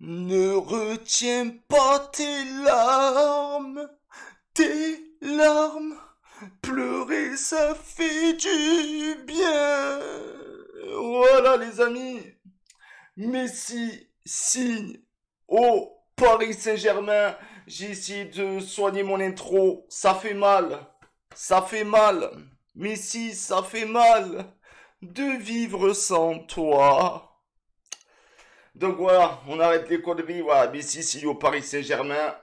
Ne retiens pas tes larmes, tes larmes, pleurer ça fait du bien. Voilà les amis, Messi signe au Paris Saint-Germain. J'ai essayé de soigner mon intro, ça fait mal, ça fait mal. Messi, ça fait mal de vivre sans toi. Donc voilà, on arrête les conneries. Voilà, si si au Paris Saint-Germain.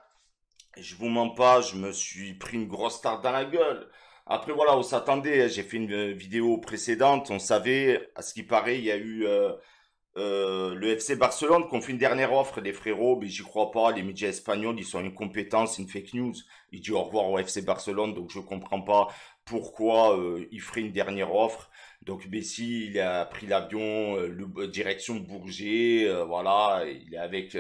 Je vous mens pas, je me suis pris une grosse tarte dans la gueule. Après voilà, on s'attendait. Hein, j'ai fait une vidéo précédente. On savait, à ce qui paraît, il y a eu euh, euh, le FC Barcelone qu'on fait une dernière offre des frérots, mais j'y crois pas, les médias espagnols, ils sont une compétence, une fake news. Il dit au revoir au FC Barcelone, donc je comprends pas pourquoi euh, il ferait une dernière offre. Donc Messi, il a pris l'avion euh, direction Bourget, voilà, il est avec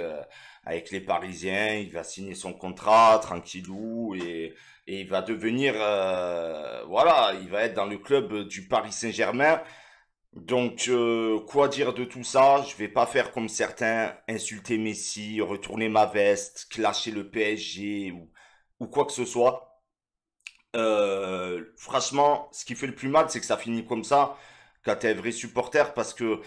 avec les Parisiens, il va signer son contrat tranquillou et, et il va devenir voilà, il va être dans le club du Paris Saint-Germain donc, euh, quoi dire de tout ça Je vais pas faire comme certains, insulter Messi, retourner ma veste, clasher le PSG ou, quoi que ce soit. Euh, franchement, ce qui fait le plus mal, c'est que ça finit comme ça quand t'es vrai supporter parce que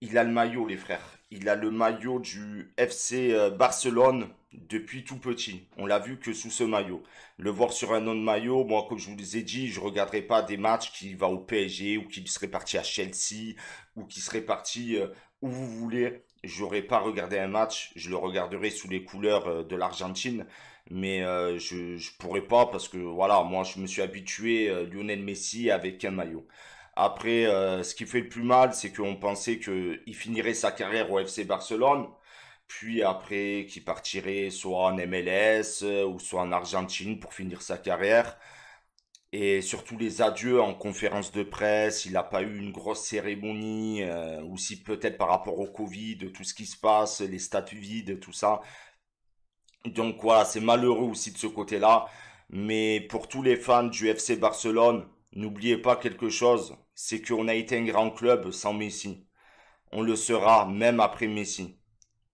il a le maillot, les frères il a le maillot du FC euh, Barcelone depuis tout petit. On l'a vu que sous ce maillot. Le voir sur un autre maillot, moi, comme je vous les ai dit, je ne regarderai pas des matchs qu'il va au PSG ou qu'il serait parti à Chelsea ou qu'il serait parti euh, où vous voulez. Je n'aurai pas regardé un match. Je le regarderai sous les couleurs euh, de l'Argentine. Mais je, ne pourrais pas parce que voilà, moi, je me suis habitué Lionel Messi avec un maillot. Après, euh, ce qui fait le plus mal, c'est qu'on pensait qu'il finirait sa carrière au FC Barcelone, puis après qu'il partirait soit en MLS euh, ou soit en Argentine pour finir sa carrière. Et surtout les adieux en conférence de presse, il n'a pas eu une grosse cérémonie, euh, aussi peut-être par rapport au Covid, tout ce qui se passe, les statues vides, tout ça. Donc voilà, c'est malheureux aussi de ce côté-là. Mais pour tous les fans du FC Barcelone, N'oubliez pas quelque chose, c'est qu'on a été un grand club sans Messi. On le sera même après Messi.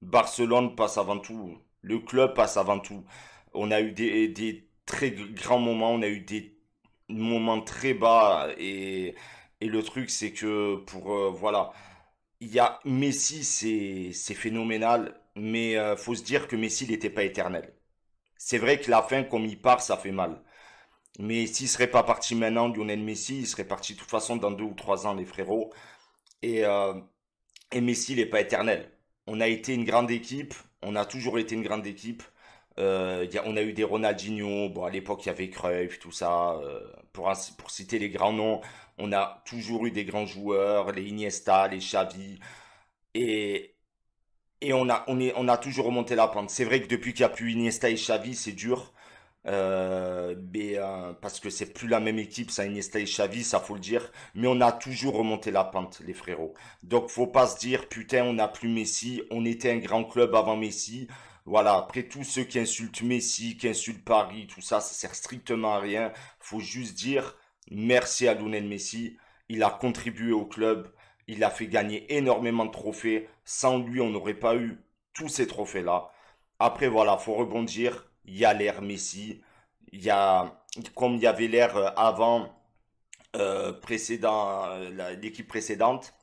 Barcelone passe avant tout, le club passe avant tout. On a eu des, très grands moments, on a eu des moments très bas et, et le truc c'est que pour euh, voilà, il y a Messi c'est phénoménal, mais euh, faut se dire que Messi n'était pas éternel. C'est vrai que la fin comme il part ça fait mal. Mais s'il serait pas parti maintenant, Lionel Messi, il serait parti de toute façon dans deux ou trois ans, les frérots. Et, euh, et Messi, il n'est pas éternel. On a été une grande équipe, on a toujours été une grande équipe. Euh, on a eu des Ronaldinho, bon, à l'époque il y avait Cruyff, tout ça. Euh, pour, pour citer les grands noms, on a toujours eu des grands joueurs, les Iniesta, les Xavi. Et, on, a, on, est, on a toujours remonté la pente. C'est vrai que depuis qu'il n'y a plus Iniesta et Xavi, c'est dur. Euh, euh, parce que c'est plus la même équipe, ça Iniesta et Xavi, ça faut le dire. Mais on a toujours remonté la pente, les frérots. Donc faut pas se dire putain, on n'a plus Messi. On était un grand club avant Messi. Voilà. Après tous ceux qui insultent Messi, qui insultent Paris, tout ça, ça sert strictement à rien. Faut juste dire merci à Lionel Messi. Il a contribué au club. Il a fait gagner énormément de trophées. Sans lui, on n'aurait pas eu tous ces trophées là. Après voilà, faut rebondir il y a l'air Messi, il a, comme il y avait l'air euh, avant, euh, euh, l'équipe précédente,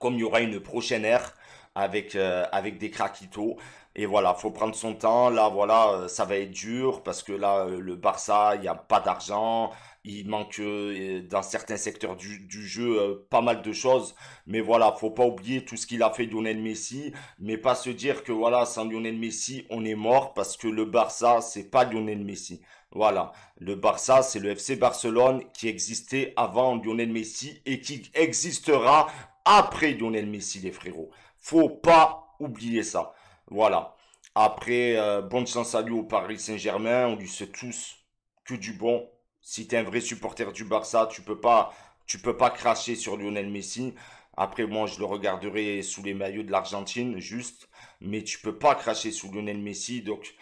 comme il y aura une prochaine ère avec, avec des craquitos. Et voilà, faut prendre son temps. Là, voilà, ça va être dur parce que là, le Barça, il n'y a pas d'argent. Il manque euh, dans certains secteurs du, jeu euh, pas mal de choses. Mais voilà, faut pas oublier tout ce qu'il a fait Lionel Messi. Mais pas se dire que voilà, sans Lionel Messi, on est mort parce que le Barça, c'est pas Lionel Messi. Voilà, le Barça, c'est le FC Barcelone qui existait avant Lionel Messi et qui existera après Lionel Messi, les frérots. Faut pas oublier ça. Voilà. Après, bon euh, bonne chance à lui au Paris Saint-Germain. On lui sait tous que du bon si tu es un vrai supporter du Barça, tu peux pas tu peux pas cracher sur Lionel Messi. Après moi je le regarderai sous les maillots de l'Argentine juste, mais tu peux pas cracher sous Lionel Messi donc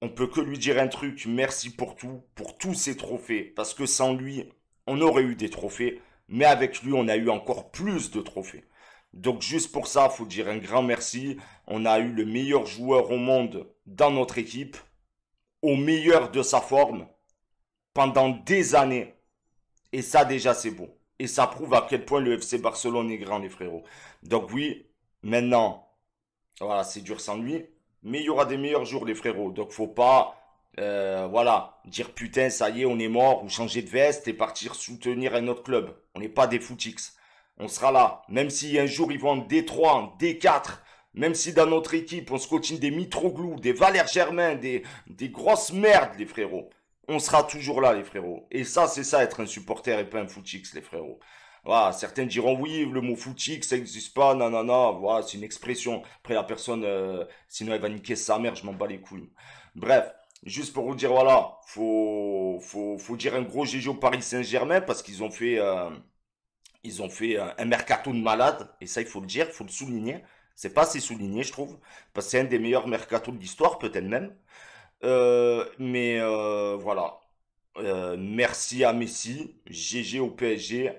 on peut que lui dire un truc, merci pour tout, pour tous ces trophées parce que sans lui, on aurait eu des trophées, mais avec lui, on a eu encore plus de trophées. Donc juste pour ça, faut dire un grand merci. On a eu le meilleur joueur au monde dans notre équipe, au meilleur de sa forme, pendant des années. Et ça déjà c'est beau. Et ça prouve à quel point le FC Barcelone est grand les frérots. Donc oui, maintenant, voilà, c'est dur sans lui. Mais il y aura des meilleurs jours les frérots. Donc faut pas euh, voilà, dire putain ça y est on est mort ou changer de veste et partir soutenir un autre club. On n'est pas des footix. On sera là. Même si un jour ils vont en D3, en D4, même si dans notre équipe, on se coachine des Mitroglou, des Valère Germain, des, des grosses merdes, les frérots on sera toujours là, les frérots. Et ça, c'est ça, être un supporter et pas un footix, les frérots. Voilà, certains diront oui, le mot footix, ça n'existe pas, nanana, voilà, c'est une expression. Après, la personne, euh, sinon elle va niquer sa mère, je m'en bats les couilles. Bref, juste pour vous dire, voilà, faut, faut, dire un gros GG au Paris Saint-Germain parce qu'ils ont fait, euh, ils ont fait euh, un mercato de malade, et ça, il faut le dire, il faut le souligner. C'est pas assez souligné, je trouve, parce que c'est un des meilleurs mercato de l'histoire, peut-être même. Euh, mais euh, voilà. Euh, merci à Messi, GG au PSG.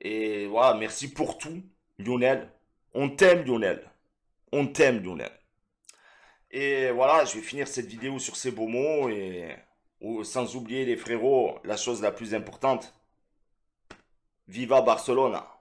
Et voilà, merci pour tout, Lionel. On t'aime, Lionel. On t'aime, Lionel. Et voilà, je vais finir cette vidéo sur ces beaux mots. Et sans oublier, les frérots, la chose la plus importante. Viva Barcelona